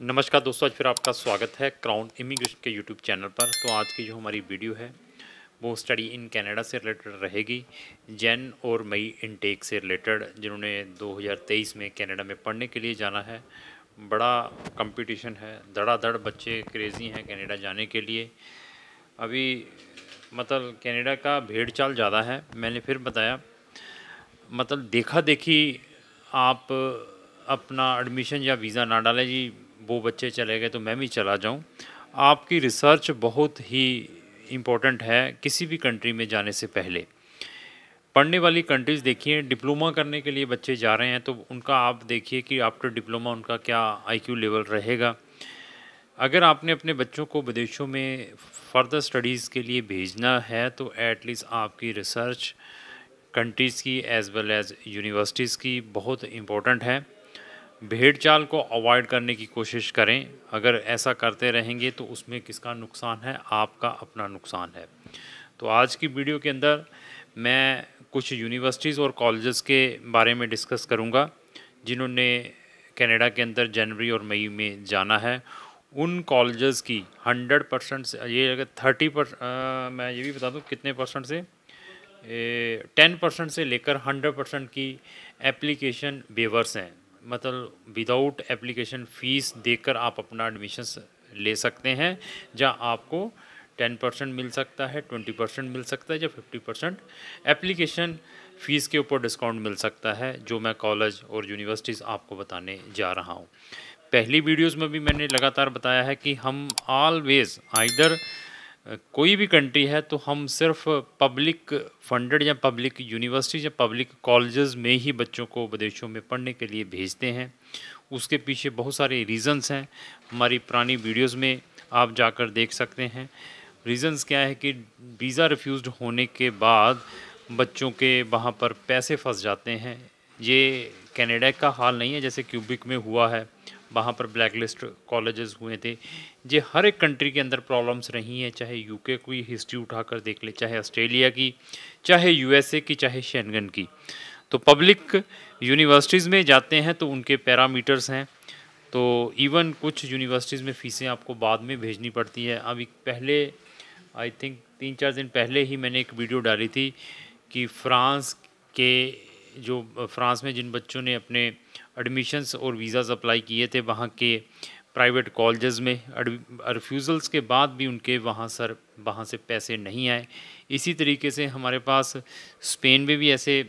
नमस्कार दोस्तों आज फिर आपका स्वागत है क्राउन इमिग्रेशन के यूट्यूब चैनल पर तो आज की जो हमारी वीडियो है वो स्टडी इन कनाडा से रिलेटेड रहेगी जैन और मई इनटेक से रिलेटेड जिन्होंने 2023 में कनाडा में पढ़ने के लिए जाना है बड़ा कंपटीशन है धड़ाधड़ बच्चे क्रेज़ी हैं कनाडा जाने के लिए अभी मतलब कनाडा का भीड़ चाल ज़्यादा है मैंने फिर बताया मतलब देखा देखी आप अपना एडमिशन या वीज़ा ना डालें जी वो बच्चे चले गए तो मैं भी चला जाऊँ आपकी रिसर्च बहुत ही इम्पोर्टेंट है किसी भी कंट्री में जाने से पहले पढ़ने वाली कंट्रीज़ देखिए डिप्लोमा करने के लिए बच्चे जा रहे हैं तो उनका आप देखिए कि आफ्टर डिप्लोमा उनका क्या आईक्यू लेवल रहेगा अगर आपने अपने बच्चों को विदेशों में फर्दर स्टडीज़ के लिए भेजना है तो एटलीस्ट आपकी रिसर्च कंट्रीज़ की एज़ वेल एज़ यूनिवर्सिटीज़ की बहुत इम्पोर्टेंट है भेड़ चाल को अवॉइड करने की कोशिश करें अगर ऐसा करते रहेंगे तो उसमें किसका नुकसान है आपका अपना नुकसान है तो आज की वीडियो के अंदर मैं कुछ यूनिवर्सिटीज़ और कॉलेजेस के बारे में डिस्कस करूंगा जिन्होंने कनाडा के अंदर जनवरी और मई में जाना है उन कॉलेजेस की 100 परसेंट से ये अगर थर्टी पर मैं ये भी बता दूँ कितने परसेंट से टेन परसेंट से लेकर हंड्रेड परसेंट की एप्लीकेशन बेवर्स हैं मतलब विदाउट एप्लीकेशन फ़ीस देकर आप अपना एडमिशन ले सकते हैं जहाँ आपको टेन परसेंट मिल सकता है ट्वेंटी परसेंट मिल सकता है या फिफ्टी परसेंट एप्लीकेशन फ़ीस के ऊपर डिस्काउंट मिल सकता है जो मैं कॉलेज और यूनिवर्सिटीज़ आपको बताने जा रहा हूँ पहली वीडियोज़ में भी मैंने लगातार बताया है कि हम ऑलवेज़ आइडर कोई भी कंट्री है तो हम सिर्फ पब्लिक फंडेड या पब्लिक यूनिवर्सिटीज या पब्लिक कॉलेजेस में ही बच्चों को विदेशों में पढ़ने के लिए भेजते हैं उसके पीछे बहुत सारे रीज़न्स हैं हमारी पुरानी वीडियोस में आप जाकर देख सकते हैं रीज़न्स क्या है कि वीज़ा रिफ्यूज़ होने के बाद बच्चों के वहाँ पर पैसे फंस जाते हैं ये कैनेडा का हाल नहीं है जैसे क्यूबिक में हुआ है वहाँ पर ब्लैक लिस्ट कॉलेजेस हुए थे ये हर एक कंट्री के अंदर प्रॉब्लम्स रही हैं चाहे यूके की हिस्ट्री उठा कर देख ले चाहे ऑस्ट्रेलिया की चाहे यूएसए की चाहे शैनगन की तो पब्लिक यूनिवर्सिटीज़ में जाते हैं तो उनके पैरामीटर्स हैं तो इवन कुछ यूनिवर्सिटीज़ में फ़ीसें आपको बाद में भेजनी पड़ती है अभी पहले आई थिंक तीन चार दिन पहले ही मैंने एक वीडियो डाली थी कि फ्रांस के जो फ्रांस में जिन बच्चों ने अपने एडमिशन्स और वीज़ाज़ अप्लाई किए थे वहाँ के प्राइवेट कॉलेज़ में रिफ्यूज़ल्स के बाद भी उनके वहाँ सर वहाँ से पैसे नहीं आए इसी तरीके से हमारे पास स्पेन में भी ऐसे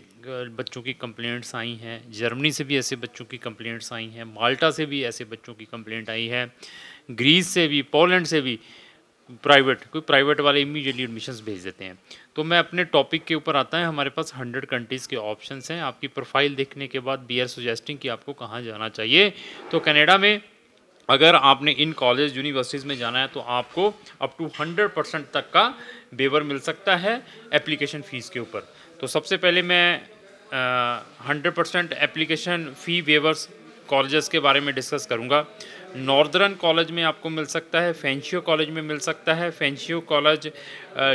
बच्चों की कंप्लेंट्स आई हैं जर्मनी से भी ऐसे बच्चों की कंप्लेंट्स आई हैं माल्टा से भी ऐसे बच्चों की कंप्लेंट आई है ग्रीस से भी पोलैंड से भी प्राइवेट कोई प्राइवेट वाले इमीडिएटली एडमिशन्स भेज देते हैं तो मैं अपने टॉपिक के ऊपर आता है हमारे पास हंड्रेड कंट्रीज़ के ऑप्शन हैं आपकी प्रोफाइल देखने के बाद बी आर सुजेस्टिंग कि आपको कहाँ जाना चाहिए तो कनाडा में अगर आपने इन कॉलेज यूनिवर्सिटीज़ में जाना है तो आपको अप टू हंड्रेड परसेंट तक का बेवर मिल सकता है एप्लीकेशन फ़ीस के ऊपर तो सबसे पहले मैं hundred percent application fee waivers colleges के बारे में डिस्कस करूँगा नॉर्दर्न कॉलेज में आपको मिल सकता है फेंशियो कॉलेज में मिल सकता है फेंशियो कॉलेज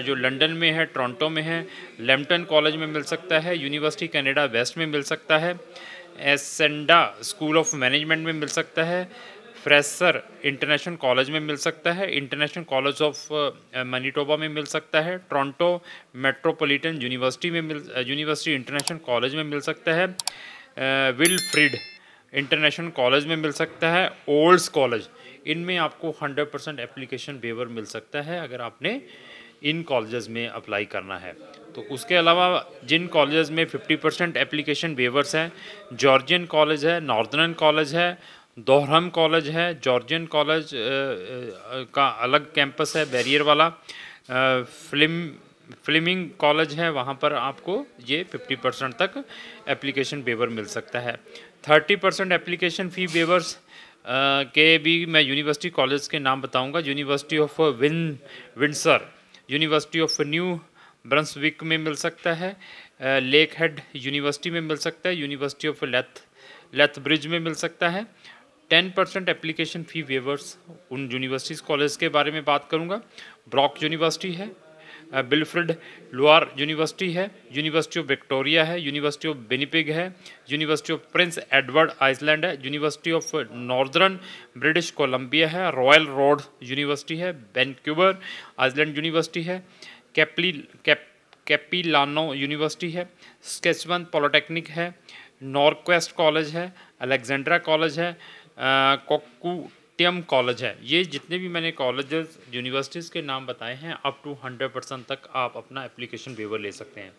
जो लंदन में है टोरंटो में है लेमटन कॉलेज में मिल सकता है यूनिवर्सिटी कनाडा वेस्ट में मिल सकता है एसेंडा स्कूल ऑफ मैनेजमेंट में मिल सकता है फ्रेसर इंटरनेशनल कॉलेज में मिल सकता है इंटरनेशनल कॉलेज ऑफ मनीटोबा में मिल सकता है टोरंटो मेट्रोपॉलिटन यूनिवर्सिटी में मिल यूनिवर्सिटी इंटरनेशनल कॉलेज में मिल सकता है विल फ्रीड इंटरनेशनल कॉलेज में मिल सकता है ओल्ड्स कॉलेज इनमें आपको 100 परसेंट एप्लीकेशन वेवर मिल सकता है अगर आपने इन कॉलेजेस में अप्लाई करना है तो उसके अलावा जिन कॉलेजेस में 50 परसेंट एप्लीकेशन वेवर्स हैं जॉर्जियन कॉलेज है नॉर्दर्न कॉलेज है दोहरम कॉलेज है जॉर्जियन कॉलेज का अलग कैंपस है बैरियर वाला फिल्म फिल्मिंग कॉलेज है वहाँ पर आपको ये 50 परसेंट तक एप्लीकेशन वेवर मिल सकता है thirty percent application fee waivers के भी मैं यूनिवर्सिटी कॉलेज के नाम बताऊंगा University of Win Windsor University of New Brunswick में मिल सकता है लेक हेड यूनिवर्सिटी में मिल सकता है University of Leth Lethbridge में मिल सकता है ten percent application fee waivers उन यूनिवर्सिटीज़ कॉलेज के बारे में बात करूँगा ब्रॉक यूनिवर्सिटी है बिलफ्रिड लोअर यूनिवर्सिटी है यूनिवर्सिटी ऑफ विक्टोरिया है यूनिवर्सिटी ऑफ बेनिपिग है University of Prince Edward Island है University of Northern British Columbia है रॉयल रोड यूनिवर्सिटी है बैनक्यूबर आइसलैंड यूनिवर्सिटी है कैपली कैप यूनिवर्सिटी है स्केचवन पॉलिटेक्निक है नॉर्थ कॉलेज है अलेक्जेंड्रा कॉलेज है कोकू सत्यम कॉलेज है ये जितने भी मैंने कॉलेजेस यूनिवर्सिटीज़ के नाम बताए हैं अप टू हंड्रेड परसेंट तक आप अपना एप्लीकेशन वेवर ले सकते हैं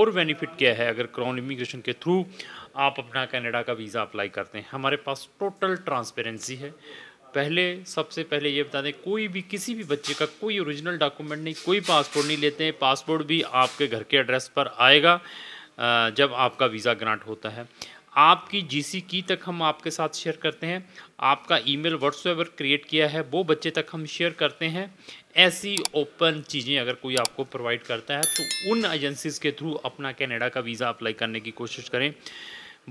और बेनिफिट क्या है अगर क्रॉन इमिग्रेशन के थ्रू आप अपना कनाडा का वीज़ा अप्लाई करते हैं हमारे पास टोटल ट्रांसपेरेंसी है पहले सबसे पहले ये बता दें कोई भी किसी भी बच्चे का कोई ओरिजिनल डॉक्यूमेंट नहीं कोई पासपोर्ट नहीं लेते हैं पासपोर्ट भी आपके घर के एड्रेस पर आएगा जब आपका वीज़ा ग्रांट होता है आपकी जीसी की तक हम आपके साथ शेयर करते हैं आपका ईमेल व्हाट्सएवर क्रिएट किया है वो बच्चे तक हम शेयर करते हैं ऐसी ओपन चीज़ें अगर कोई आपको प्रोवाइड करता है तो उन एजेंसीज़ के थ्रू अपना कनाडा का वीज़ा अप्लाई करने की कोशिश करें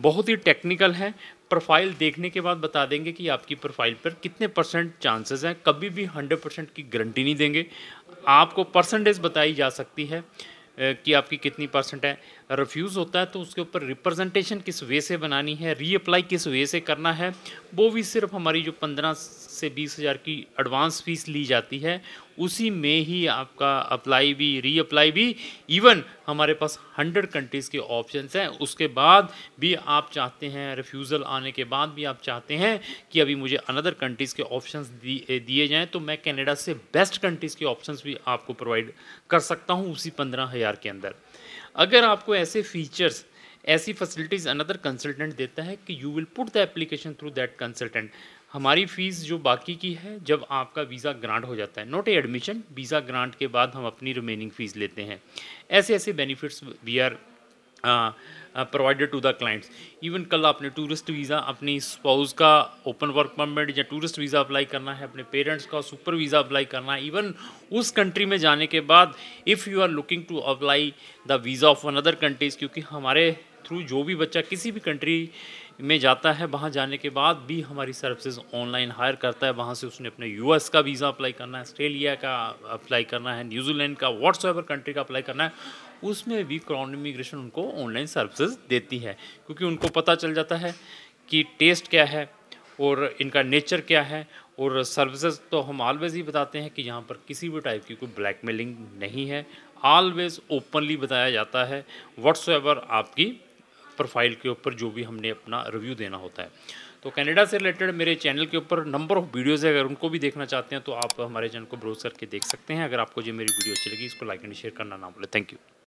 बहुत ही टेक्निकल है प्रोफाइल देखने के बाद बता देंगे कि आपकी प्रोफाइल पर कितने परसेंट चांसेस हैं कभी भी हंड्रेड परसेंट की गारंटी नहीं देंगे आपको परसेंटेज बताई जा सकती है कि आपकी कितनी परसेंट है रिफ्यूज़ होता है तो उसके ऊपर रिप्रेजेंटेशन किस वे से बनानी है रीअप्लाई किस वे से करना है वो भी सिर्फ हमारी जो पंद्रह से बीस हज़ार की एडवांस फीस ली जाती है उसी में ही आपका अप्लाई भी रीअप्लाई भी इवन हमारे पास हंड्रेड कंट्रीज़ के ऑप्शंस हैं उसके बाद भी आप चाहते हैं रिफ्यूज़ल आने के बाद भी आप चाहते हैं कि अभी मुझे अनदर कंट्रीज़ के ऑप्शन दिए जाएँ तो मैं कैनेडा से बेस्ट कंट्रीज़ के ऑप्शन भी आपको प्रोवाइड कर सकता हूँ उसी पंद्रह हज़ार के अंदर अगर आपको ऐसे फीचर्स ऐसी फैसिलिटीज़ अनदर कंसल्टेंट देता है कि you will put the application through that consultant हमारी फ़ीस जो बाकी की है जब आपका वीज़ा ग्रांट हो जाता है not a admission visa grant के बाद हम अपनी रिमेनिंग फ़ीस लेते हैं ऐसे ऐसे benefits we are provided to the clients even कल आपने टूरिस्ट वीज़ा अपनी स्पाउस का ओपन वर्क परमिट या टूरिस्ट वीज़ा अप्लाई करना है अपने पेरेंट्स का सुपर वीज़ा अप्लाई करना है इवन उस कंट्री में जाने के बाद if you are looking to apply the visa of another countries क्योंकि हमारे थ्रू जो भी बच्चा किसी भी कंट्री में जाता है वहाँ जाने के बाद भी हमारी सर्विसेज ऑनलाइन हायर करता है वहाँ से उसने अपने यूएस का वीज़ा अप्लाई करना है ऑस्ट्रेलिया का अप्लाई करना है न्यूजीलैंड का व्हाट्सएवर कंट्री का अप्लाई करना है उसमें भी क्राउन इमिग्रेशन उनको ऑनलाइन सर्विसेज देती है क्योंकि उनको पता चल जाता है कि टेस्ट क्या है और इनका नेचर क्या है और सर्विसेज तो हम ऑलवेज़ ही बताते हैं कि यहाँ पर किसी भी टाइप की कोई ब्लैकमेलिंग नहीं है ऑलवेज़ ओपनली बताया जाता है व्हाट्स आपकी प्रोफाइल के ऊपर जो भी हमने अपना रिव्यू देना होता है तो कनाडा से रिलेटेड मेरे चैनल के ऊपर नंबर ऑफ़ वीडियोज़ है अगर उनको भी देखना चाहते हैं तो आप हमारे चैनल को ब्रोज करके देख सकते हैं अगर आपको जो मेरी वीडियो अच्छी लगी इसको लाइक एंड शेयर करना ना भूलें थैंक यू